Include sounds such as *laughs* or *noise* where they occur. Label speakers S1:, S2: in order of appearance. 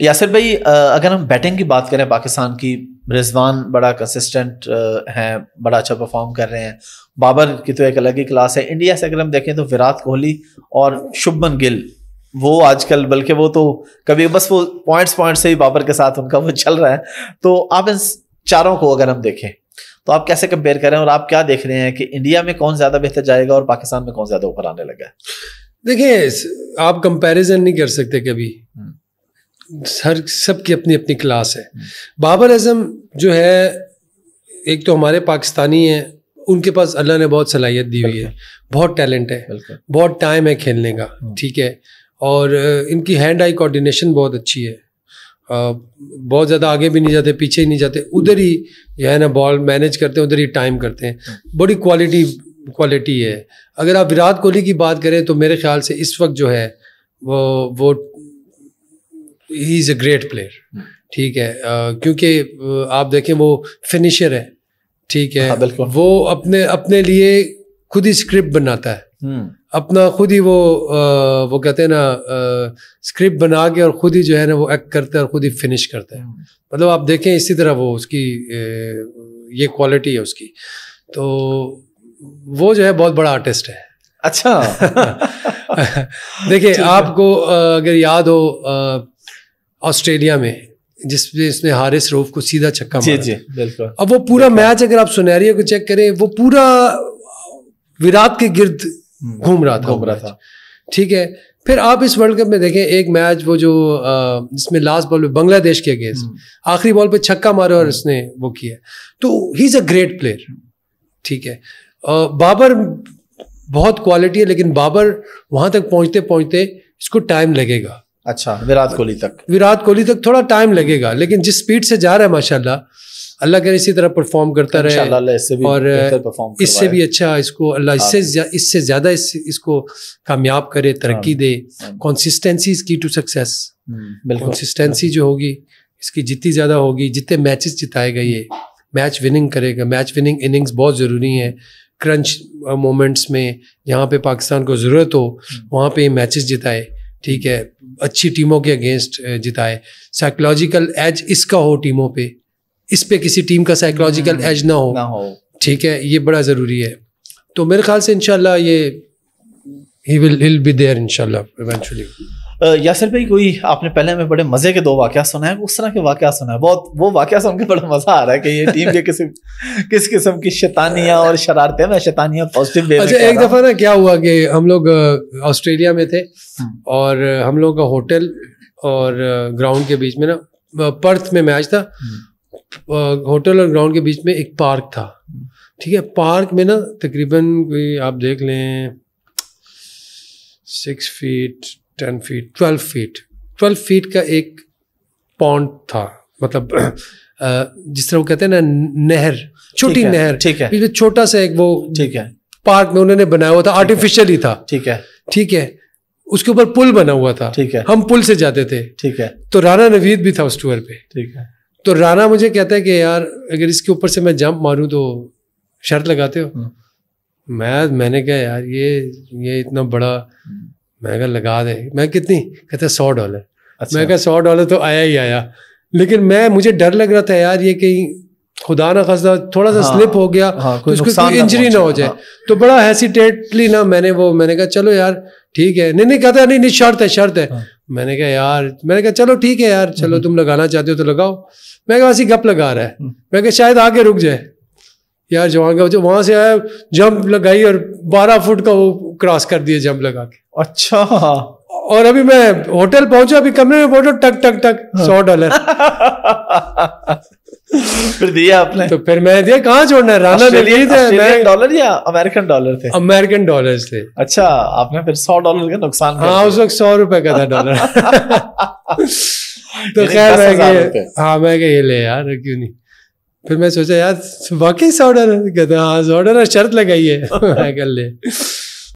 S1: यासिर भाई अगर हम बैटिंग की बात करें पाकिस्तान की रिजवान बड़ा कंसिस्टेंट हैं बड़ा अच्छा परफॉर्म कर रहे हैं बाबर की तो एक अलग ही क्लास है इंडिया से अगर हम देखें तो विराट कोहली और शुभमन गिल वो आजकल बल्कि वो तो कभी बस वो पॉइंट्स पॉइंट्स से ही बाबर के साथ उनका वो चल रहा है तो आप इन चारों को अगर हम देखें तो आप कैसे कंपेयर करें और आप क्या देख रहे हैं कि इंडिया में कौन ज़्यादा बेहतर जाएगा और पाकिस्तान में कौन ज़्यादा ऊपर आने लगा है
S2: देखिए आप कंपैरिजन नहीं कर सकते कभी हर सब की अपनी अपनी क्लास है बाबर अजम जो है एक तो हमारे पाकिस्तानी हैं उनके पास अल्लाह ने बहुत सलाहियत दी हुई है बहुत टैलेंट है बहुत टाइम है खेलने का हाँ। ठीक है और इनकी हैंड आई कोऑर्डिनेशन बहुत अच्छी है बहुत ज़्यादा आगे भी नहीं जाते पीछे ही नहीं जाते उधर ही जो है ना बॉल मैनेज करते हैं उधर ही टाइम करते हैं हाँ। बड़ी क्वालिटी क्वालिटी है अगर आप विराट कोहली की बात करें तो मेरे ख्याल से इस वक्त जो है वो वो he is a great player ठीक है क्योंकि आप देखें वो फिनिशर है ठीक है हाँ, वो अपने अपने लिए खुद ही स्क्रिप्ट बनाता है hmm. अपना खुद ही वो आ, वो कहते हैं ना स्क्रिप्ट बना के और खुद ही जो है ना वो एक्ट करता है और खुद ही फिनिश करता है hmm. मतलब आप देखें इसी तरह वो उसकी ये क्वालिटी है उसकी तो वो जो है बहुत बड़ा आर्टिस्ट है अच्छा *laughs* देखिए आपको अगर याद हो ऑस्ट्रेलिया में जिसमें इसने हारिस रोफ को सीधा छक्का मारा जी बिल्कुल अब वो पूरा मैच अगर आप सुनहरिया को चेक करें वो पूरा विराट के गिर्द हम्म, घूम रहा था घूम रहा था ठीक है फिर आप इस वर्ल्ड कप में देखें एक मैच वो जो जिसमें लास्ट बॉल पे बांग्लादेश के अगेंस्ट हम्म। आखिरी बॉल पे छक्का मारा और हम्म। इसने वो किया तो he is a great player ठीक है बाबर बहुत क्वालिटी है लेकिन बाबर वहाँ तक पहुँचते पहुँचते इसको टाइम लगेगा अच्छा विराट कोहली तक विराट कोहली तक थोड़ा टाइम लगेगा लेकिन जिस स्पीड से जा रहा है माशाल्लाह अल्लाह करे इसी तरह परफॉर्म करता रहे इससे भी और इससे भी अच्छा इसको अल्लाह इससे हाँ। इससे ज़्यादा इस, इसको कामयाब करे तरक्की हाँ। The consistency is key to success consistency जो होगी इसकी जितनी ज़्यादा होगी जितने मैचेस जिताएगा ये मैच विनिंग करेगा मैच विनिंग इनिंग्स बहुत ज़रूरी है क्रंच मोमेंट्स में जहाँ पे पाकिस्तान को ज़रूरत हो हम्म। वहाँ पे मैचेस जिताए ठीक है अच्छी टीमों के अगेंस्ट जिताए साइकोलॉजिकल एज इसका हो टीमों पे इस पे किसी टीम का साइकोलॉजिकल एज हम्म, ना हो ना हो ठीक है ये बड़ा ज़रूरी है तो मेरे ख्याल से इनशाला ये he will will be there इनशाला इवेंचुअली
S1: यासर भाई कोई आपने पहले हमें बड़े मजे के दो वाक्य सुना है उस तरह के वाक्य सुना है बहुत वो वाक्य सुन के बड़ा मजा आ रहा है कि ये टीम के किसी *laughs* किस किस्म की शैतानियां और शरारतें मैं शैतानियां पॉजिटिव वे अच्छा एक दफ़ा
S2: ना क्या हुआ कि हम लोग ऑस्ट्रेलिया में थे हम्म। और हम लोग का होटल और ग्राउंड के बीच में ना पर्थ में मैच था हम्म। होटल और ग्राउंड के बीच में एक पार्क था हम्म। ठीक है पार्क में ना तकरीबन कोई आप देख लें six feet ten feet twelve feet twelve feet का एक पॉन्ड था मतलब *clears throat* जिस तरह वो कहते हैं ना नहर छोटी नहर ठीक है छोटा सा एक वो ठीक है पार्क में उन्होंने बनाया हुआ था आर्टिफिशियल ही था ठीक है ठीक है उसके ऊपर पुल बना हुआ था ठीक है हम पुल से जाते थे ठीक है तो राना नवीद भी था उस टूर पे ठीक है तो राना मुझे कहता है कि यार अगर इसके ऊपर से मैं जंप मारूं तो शर्त लगाते हो हम्म। मैं मैंने कहा यार ये ये इतना बड़ा મેં કહી ગા લગા દે મે કેટલી કહેતે 100 ડોલર મેં કહી 100 ડોલર તો આઈ આયા લેકિન મેં મુજે ડર લગ રહા થા યાર યે કઈ ખુદા ના ખદ થોડા સા સ્લિપ હો ગયા તો નુકસાન ઇન્જરી ના હો જાય તો બડા હેસિટેટલી ના મેને વો મેને કહી ચલો યાર ઠીક હે નઈ નઈ કહેતે નઈ નઈ શરત હે શરત મેને કહી યાર મેને કહી ચલો ઠીક હે યાર ચલો તુમ લગાના ચાહતે હો તો લગાઓ મેં કહી વાસી ગપ લગા રહા હે મેં કહી શાયદ આકે રુક જાય યાર જવાન કા વો વહા સે આયા જમ્પ લગાઈ ઓર 12 ફૂટ કા વો ક્રોસ કર દિયા જમ્પ લગાકે अच्छा और अभी मैं होटल पहुंचा अभी कमरे में बोलो टक टक टक हाँ। सौ डॉलर फिर दिया आपने तो फिर मैं दिया कहाँ छोड़ना है राना ने लिए थे
S1: डॉलर या अमेरिकन डॉलर थे अमेरिकन डॉलर थे अच्छा आपने फिर सौ डॉलर का नुकसान हाँ उस वक्त सौ रुपए का था डॉलर *laughs* तो खैर मैं
S2: हाँ मैं ये ले यार क्यों नहीं फिर मैं सोचा यार वाकई सौ डॉलर कहता हाँ सौ डॉलर शर्त लगाई है *laughs* मैं कर ले